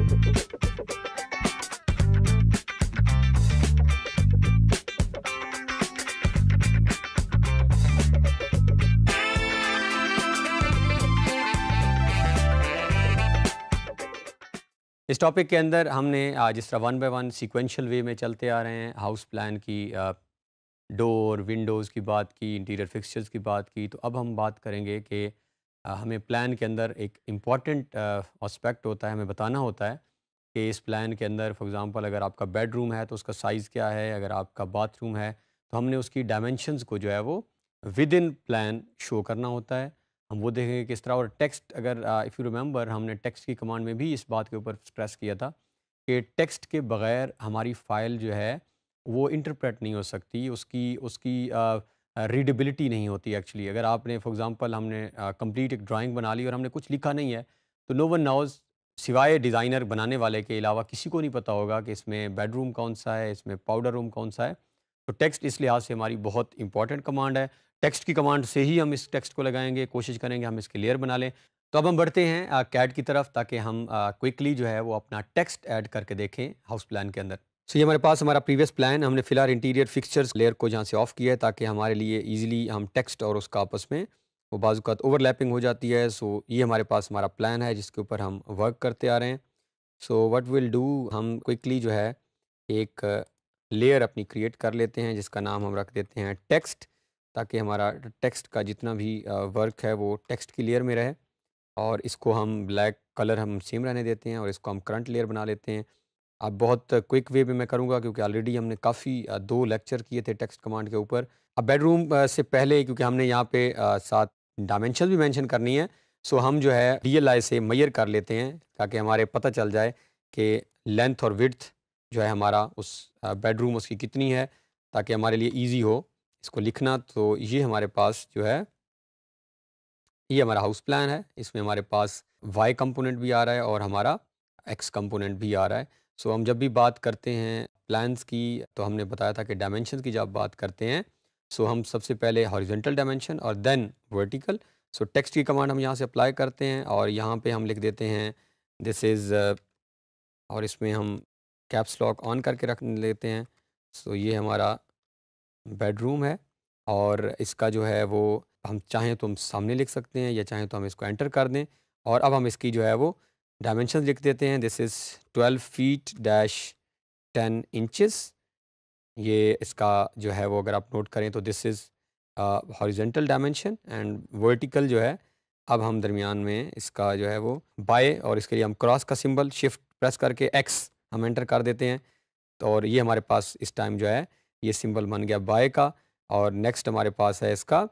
इस टॉपिक के अंदर हमने जिस तरह one by one sequential way में चलते आ रहे हैं हाउस प्लान की डोर विंडोज़ की बात की इंटीरियर फिक्सचर्स की बात की तो अब हम बात करेंगे कि हमें प्लान के अंदर एक इम्पॉर्टेंट ऑस्पेक्ट होता है हमें बताना होता है कि इस प्लान के अंदर फॉर एग्ज़ाम्पल अगर आपका बेडरूम है तो उसका साइज़ क्या है अगर आपका बाथरूम है तो हमने उसकी डायमेंशनस को जो है वो विद इन प्लान शो करना होता है हम वो देखेंगे किस तरह और टेक्स्ट अगर इफ़ यू रिमेंबर हमने टेक्स्ट की कमांड में भी इस बात के ऊपर स्ट्रेस किया था कि टेक्स्ट के बग़ैर हमारी फ़ाइल जो है वो इंटरप्रेट नहीं हो सकती उसकी उसकी आ, रीडेबिलिटी नहीं होती एक्चुअली अगर आपने फॉर एग्जांपल हमने कंप्लीट एक ड्राइंग बना ली और हमने कुछ लिखा नहीं है तो नो वन नाउज़ सिवाय डिज़ाइनर बनाने वाले के अलावा किसी को नहीं पता होगा कि इसमें बेडरूम कौन सा है इसमें पाउडर रूम कौन सा है तो टेक्स्ट इस लिहाज से हमारी बहुत इंपॉर्टेंट कमांड है टेक्स्ट की कमांड से ही हम इस टेक्स्ट को लगाएंगे कोशिश करेंगे हम इसके लेयर बना लें तो अब हम बढ़ते हैं कैट की तरफ ताकि हम क्विकली जो है वो अपना टेक्स्ट ऐड करके देखें हाउस प्लान के अंदर सो ये हमारे पास हमारा प्रीवियस प्लान हमने फिलहाल इंटीरियर फिक्सचर्स लेयर को जहाँ से ऑफ किया है ताकि हमारे लिए इजीली हम टेक्स्ट और उसका आपस में वो बाजूकात ओवरलैपिंग हो जाती है सो so, ये हमारे पास हमारा प्लान है जिसके ऊपर हम वर्क करते आ रहे हैं सो वट विल डू हम क्विकली जो है एक लेयर अपनी क्रिएट कर लेते हैं जिसका नाम हम रख देते हैं टेक्स्ट ताकि हमारा टेक्स्ट का जितना भी वर्क है वो टेक्स्ट की लेयर में रहे और इसको हम ब्लैक कलर हम सेम रहने देते हैं और इसको हम करंट लेयर बना लेते हैं अब बहुत क्विक वे में मैं करूँगा क्योंकि ऑलरेडी हमने काफ़ी दो लेक्चर किए थे टेक्स्ट कमांड के ऊपर अब बेडरूम से पहले क्योंकि हमने यहाँ पे सात डायमेंशन भी मेंशन करनी है सो हम जो है डी से मैयर कर लेते हैं ताकि हमारे पता चल जाए कि लेंथ और विड्थ जो है हमारा उस बेडरूम उसकी कितनी है ताकि हमारे लिए ईजी हो इसको लिखना तो ये हमारे पास जो है ये हमारा हाउस प्लान है इसमें हमारे पास वाई कंपोनेंट भी आ रहा है और हमारा एक्स कंपोनेंट भी आ रहा है सो so, हम जब भी बात करते हैं प्लान्स की तो हमने बताया था कि डायमेंशन की जब बात करते हैं सो so, हम सबसे पहले हॉरिजेंटल डायमेंशन और देन वर्टिकल सो टेक्स्ट की कमांड हम यहाँ से अप्लाई करते हैं और यहाँ पे हम लिख देते हैं दिस इज़ uh, और इसमें हम कैप्स लॉक ऑन करके रख लेते हैं सो so, ये हमारा बेडरूम है और इसका जो है वो हम चाहें तो हम सामने लिख सकते हैं या चाहें तो हम इसको एंटर कर दें और अब हम इसकी जो है वो डायमेंशन लिख देते हैं this is twelve feet dash ten inches ये इसका जो है वो अगर आप नोट करें तो this is horizontal dimension and vertical जो है अब हम दरमियान में इसका जो है वो बाय और इसके लिए हम क्रॉस का सिंबल शिफ्ट प्रेस करके एक्स हम एंटर कर देते हैं तो और ये हमारे पास इस टाइम जो है ये सिंबल बन गया बाय का और नेक्स्ट हमारे पास है इसका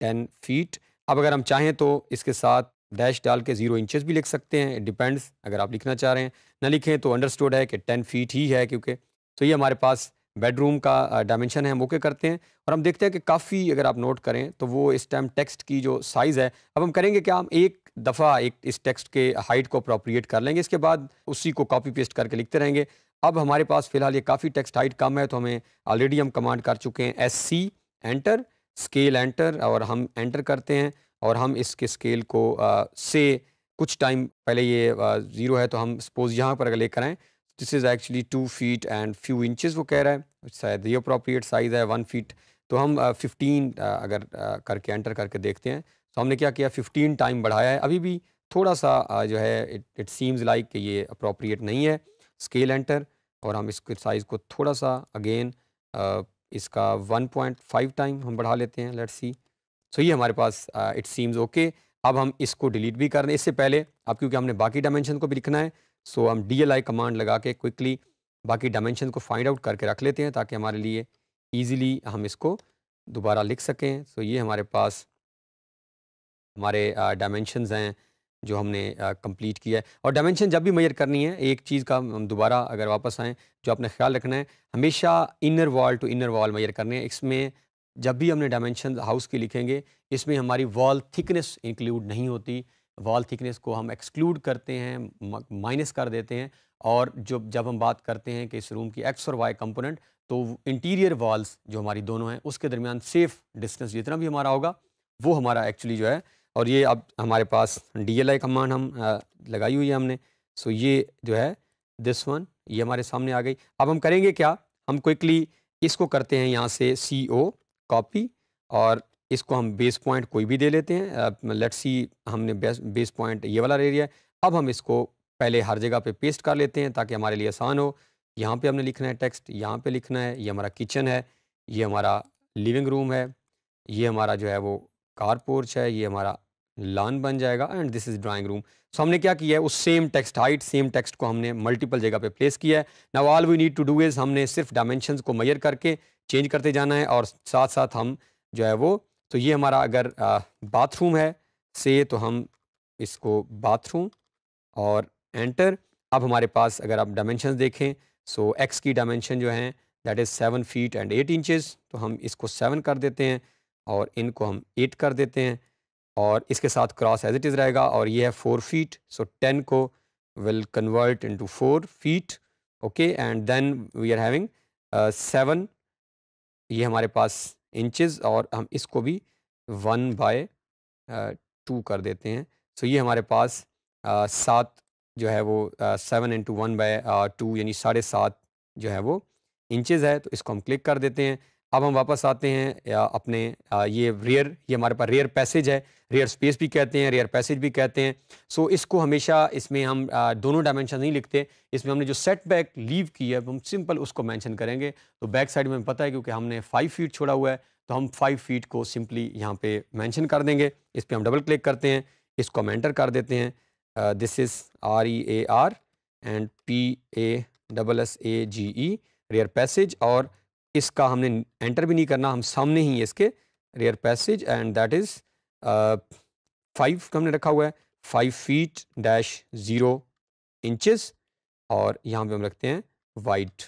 टेन फीट अब अगर हम चाहें तो इसके साथ डैश डाल के ज़ीरो इंचेस भी लिख सकते हैं डिपेंड्स अगर आप लिखना चाह रहे हैं ना लिखें तो अंडरस्टूड है कि टेन फीट ही है क्योंकि तो ये हमारे पास बेडरूम का डायमेंशन है हम ओके करते हैं और हम देखते हैं कि काफ़ी अगर आप नोट करें तो वो इस टाइम टेक्स्ट की जो साइज़ है अब हम करेंगे क्या हम एक दफ़ा एक इस टेक्स्ट के हाइट को अप्रोप्रिएट कर लेंगे इसके बाद उसी को कॉपी पेस्ट करके लिखते रहेंगे अब हमारे पास फ़िलहाल ये काफ़ी टेक्स्ट हाइट कम है तो हमें ऑलरेडी हम कमांड कर चुके हैं S C enter scale enter और हम एंटर करते हैं और हम इसके स्केल को से कुछ टाइम पहले ये ज़ीरो है तो हम सपोज़ यहाँ पर अगर लेकर आएँ this is actually two feet and few inches वो कह रहा है शायद ये अप्रोप्रिएट साइज़ है वन फीट तो हम फिफ्टीन अगर करके एंटर करके देखते हैं तो हमने क्या किया फिफ्टीन टाइम बढ़ाया है अभी भी थोड़ा सा जो है इट इट सीम्स लाइक कि ये अप्रोप्रिएट नहीं है स्केल एंटर और हम इसके साइज़ को थोड़ा सा अगेन इसका 1.5 टाइम हम बढ़ा लेते हैं लेट्स सी सो ये हमारे पास इट सीम्स ओके अब हम इसको डिलीट भी कर रहे हैं इससे पहले अब क्योंकि हमने बाकी डायमेंशन को भी लिखना है सो so हम डी एल आई कमांड लगा के क्विकली बाकी डायमेंशन को फाइंड आउट करके रख लेते हैं ताकि हमारे लिए ईज़िली हम इसको दोबारा लिख सकें सो so ये हमारे पास हमारे डायमेंशन हैं जो हमने कंप्लीट किया है और डायमेंशन जब भी मेजर करनी है एक चीज़ का हम दोबारा अगर वापस आएँ जो आपने ख्याल रखना है हमेशा inner wall to inner wall measure करने हैं इसमें जब भी हमने डायमेंशन हाउस की लिखेंगे इसमें हमारी वॉल थिकनेस इंक्लूड नहीं होती वॉल थिकनेस को हम एक्सक्लूड करते हैं माइनस कर देते हैं और जो जब हम बात करते हैं कि इस रूम की एक्स और वाई कंपोनेंट तो इंटीरियर वॉल्स जो हमारी दोनों हैं उसके दरमियान सेफ़ डिस्टेंस जितना भी हमारा होगा वो हमारा एक्चुअली जो है और ये अब हमारे पास डी एल आई कमांड हम लगाई हुई है हमने सो ये जो है दिस वन ये हमारे सामने आ गई अब हम करेंगे क्या हम क्विकली इसको करते हैं यहाँ से सी ओ कॉपी और इसको हम बेस पॉइंट कोई भी दे लेते हैं लेट्स सी हमने बेस बेस पॉइंट ये वाला ले लिया अब हम इसको पहले हर जगह पे पेस्ट कर लेते हैं ताकि हमारे लिए आसान हो यहाँ पे हमने लिखना है टेक्स्ट यहाँ पे लिखना है ये हमारा किचन है ये हमारा लिविंग रूम है ये हमारा जो है वो कार पोर्च है ये हमारा लान बन जाएगा and this is drawing room so हमने क्या किया है उस same text height same text को हमने मल्टीपल जगह पे प्लेस किया है now all we need to do is हमने सिर्फ डायमेंशन को मैयर करके चेंज करते जाना है और साथ साथ हम जो है वो तो ये हमारा अगर बाथरूम है से तो हम इसको बाथरूम और एंटर अब हमारे पास अगर आप डायमेंशन देखें सो एक्स की डायमेंशन जो है that is seven feet and eight inches तो हम इसको सेवन कर देते हैं और इनको हम एट कर देते हैं और इसके साथ क्रॉस एज इट इज़ रहेगा और ये है फोर फीट सो टेन को will convert into four feet okay and then we are having seven ये हमारे पास इंचेस और हम इसको भी वन बाय टू कर देते हैं सो so ये हमारे पास uh, सात जो है वो seven into one by two यानी साढ़े सात जो है वो इंचेस है तो इसको हम क्लिक कर देते हैं अब हम वापस आते हैं अपने ये रेयर ये हमारे पास रेयर पैसेज है रेयर स्पेस भी कहते हैं रेयर पैसेज भी कहते हैं सो इसको हमेशा इसमें हम दोनों डायमेंशन नहीं लिखते इसमें हमने जो सेट बैक लीव की है हम सिंपल उसको मेंशन करेंगे तो बैक साइड में पता है क्योंकि हमने फाइव फीट छोड़ा हुआ है तो हम फाइव फीट को सिंपली यहाँ पर मैंशन कर देंगे इस पर हम डबल क्लिक करते हैं इसको हम एंटर कर देते हैं this is R E A R and P A double S A G E rear passage और इसका हमने एंटर भी नहीं करना हम सामने ही इसके rear passage and that is five हमने रखा हुआ है five feet dash zero inches और यहाँ पे हम रखते हैं वाइट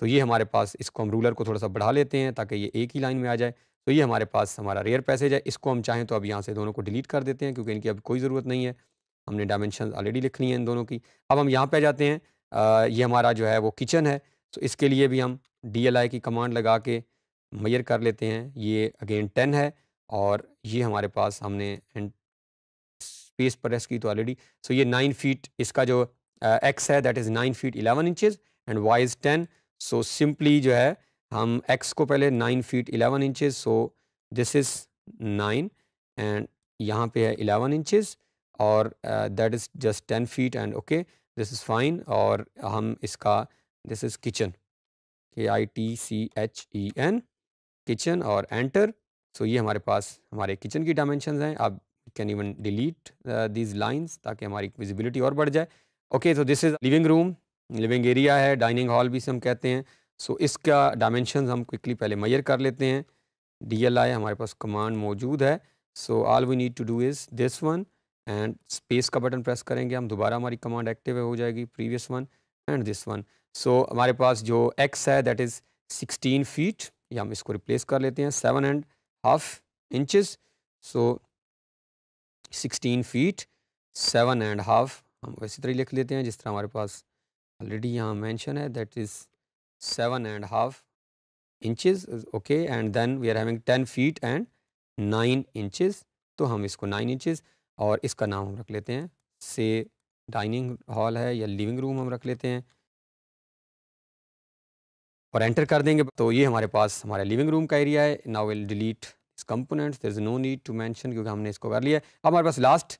तो ये हमारे पास इसको हम रूलर को थोड़ा सा बढ़ा लेते हैं ताकि ये एक ही लाइन में आ जाए तो ये हमारे पास हमारा रेयर पैसेज है इसको हम चाहें तो अब यहाँ से दोनों को डिलीट कर देते हैं क्योंकि इनकी अब कोई ज़रूरत नहीं है हमने डायमेंशन ऑलरेडी लिख ली है इन दोनों की अब हम यहाँ पे जाते हैं आ, ये हमारा जो है वो किचन है तो इसके लिए भी हम डी की कमांड लगा के मैयर कर लेते हैं ये अगेन टेन है और ये हमारे पास हमने स्पेस पर रेस्ट की तो ऑलरेडी सो ये नाइन फीट इसका जो एक्स uh, है that is nine feet eleven inches and Y is ten so simply जो है हम एक्स को पहले nine feet eleven inches so this is nine and यहाँ पे है इलेवन इंचज़ और that is just ten feet and okay this is fine और हम इसका दिस इज किचन के I T C H E N kitchen और enter so ये हमारे पास हमारे किचन की डायमेंशन हैं आप can even delete these lines ताकि हमारी विजिबिलिटी और बढ़ जाए ओके तो this is living room living area है डाइनिंग हॉल भी इसे हम कहते हैं सो so, इसका डायमेंशन हम क्विकली पहले मैयर कर लेते हैं डी एल आई हमारे पास कमांड मौजूद है so all we need to do is this one and space का बटन प्रेस करेंगे हम दोबारा हमारी कमांड एक्टिव हो जाएगी previous one and this one so so, हमारे पास जो एक्स है दैट इज़ सिक्सटीन फीट या हम इसको रिप्लेस कर लेते हैं seven and half inches so sixteen feet seven and half हम वैसी तरह लिख लेते हैं जिस तरह हमारे पास ऑलरेडी यहाँ मेंशन है that is seven and half inches okay and then we are having ten feet and nine inches तो हम इसको नाइन इंचज़ और इसका नाम हम रख लेते हैं से डाइनिंग हॉल है या लिविंग रूम हम रख लेते हैं और एंटर कर देंगे तो ये हमारे पास हमारा लिविंग रूम का एरिया है नाउ विल डिलीट इस component there is no need to mention क्योंकि हमने इसको कर लिया है अब हमारे पास लास्ट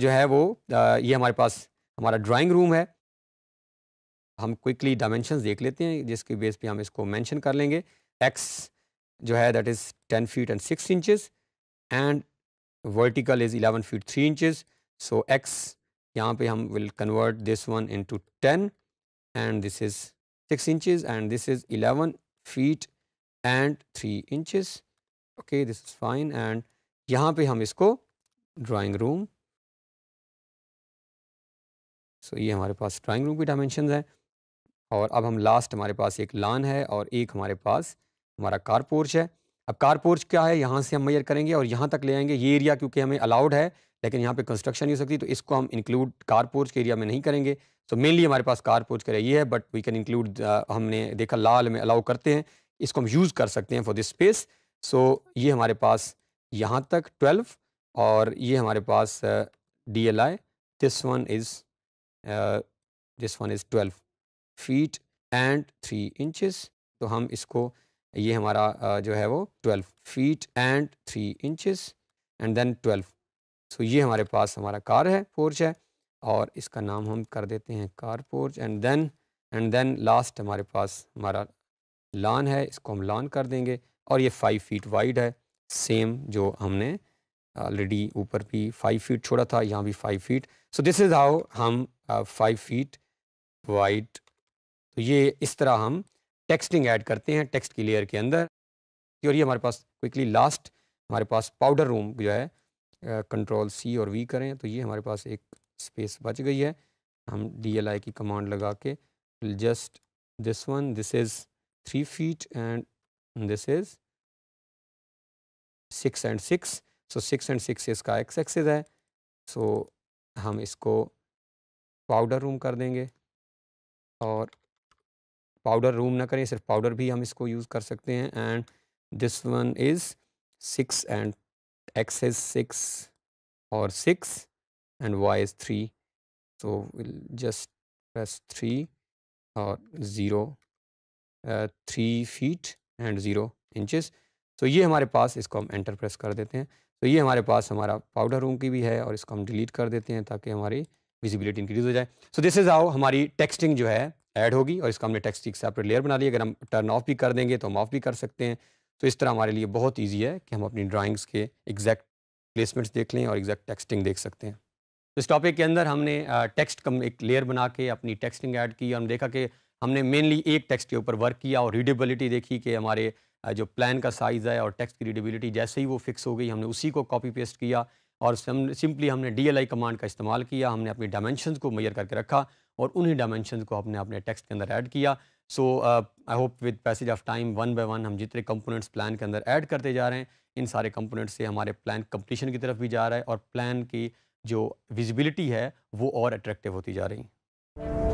जो है वो ये हमारे पास हमारा ड्राइंग रूम है हम क्विकली डायमेंशन देख लेते हैं जिसके बेस पे हम इसको मैंशन कर लेंगे एक्स जो है that is ten feet and six inches and vertical is eleven feet three inches so X यहाँ पे हम will convert this one to ten and this is 6 inches and this is 11 feet and 3 inches. Okay, this is fine and यहाँ पे हम इसको drawing room so ये हमारे पास ड्राइंग रूम की डायमेंशन है और अब हम लास्ट हमारे पास एक लान है और एक हमारे पास हमारा कार पोर्च है अब कार पोर्च क्या है यहाँ से हम मेयर करेंगे और यहाँ तक ले आएंगे ये एरिया क्योंकि हमें अलाउड है लेकिन यहाँ पे कंस्ट्रक्शन नहीं हो सकती तो इसको हम इंक्लूड कार पोर्च के एरिया में नहीं करेंगे सो मेनली हमारे पास कार पोच का यही है बट वी कैन इंक्लूड हमने देखा लाल में अलाउ करते हैं इसको हम यूज़ कर सकते हैं फॉर दिस स्पेस सो ये हमारे पास यहाँ तक ट्वेल्व और ये हमारे पास D L I this one is this one is twelve feet and three inches तो हम इसको ये हमारा uh, जो है वो twelve feet and three inches and then twelve so ये हमारे पास हमारा कार है फोर्च है और इसका नाम हम कर देते हैं car porch and then and then last हमारे पास हमारा लान है इसको हम लान कर देंगे और ये फाइव फीट वाइड है सेम जो हमने ऑलरेडी ऊपर भी फाइव फीट छोड़ा था यहाँ भी five feet so this is how हम फाइव फीट वाइड तो ये इस तरह हम टेक्स्टिंग ऐड करते हैं टेक्स्ट की लेयर के अंदर और ये हमारे पास क्विकली लास्ट हमारे पास पाउडर रूम जो है कंट्रोल uh, सी और वी करें तो ये हमारे पास एक स्पेस बच गई है हम डी की कमांड लगा के just this one this is three feet and this is six and six so six and six इसका एक्स एक्सेस है सो so, हम इसको पाउडर रूम कर देंगे और पाउडर रूम ना करें सिर्फ पाउडर भी हम इसको यूज़ कर सकते हैं and this one is six and X is six और six and y is 3 so we'll just press 3 or 0 uh, 3 uh, feet and zero inches तो ये हमारे पास इसको हम एंटर प्रेस कर देते हैं तो ये हमारे पास हमारा पाउडर रूम की भी है और इसको हम डिलीट कर देते हैं ताकि हमारी विजिबिलिटी इंक्रीज हो जाए सो दिस इज़ आओ हमारी टेक्सटिंग जो है ऐड होगी और इसका हमने टेक्स्ट एक सेपरेट लेयर बना ली अगर हम टर्न ऑफ भी कर देंगे तो हम ऑफ भी कर सकते हैं तो इस तरह हमारे लिए बहुत ईजी है कि हम अपनी ड्राइंग्स के एग्जैक्ट प्लेसमेंट्स देख लें और एग्जैक्ट टेक्सटिंग देख सकते हैं इस टॉपिक के अंदर हमने टेक्स्ट कम एक लेयर बना के अपनी टेक्सटिंग ऐड की और हम देखा कि हमने मेनली एक टेक्स्ट के ऊपर वर्क किया और रीडेबिलिटी देखी कि हमारे जो प्लान का साइज़ है और टेक्स्ट की रीडेबिलिटी जैसे ही वो फिक्स हो गई हमने उसी को कॉपी पेस्ट किया और सिंपली हमने डी कमांड का इस्तेमाल किया हमने अपनी डायमेंशन को मैयर करके रखा और उन्हीं डायमेंशन को हमने अपने टेक्स्ट के अंदर ऐड किया so I hope with passage of time one by one हम जितने कंपोनेंट्स प्लान के अंदर ऐड करते जा रहे हैं इन सारे कंपोनेंट्स से हमारे प्लान कंप्लीशन की तरफ भी जा रहा है और प्लान की जो विजिबिलिटी है वो और अट्रैक्टिव होती जा रही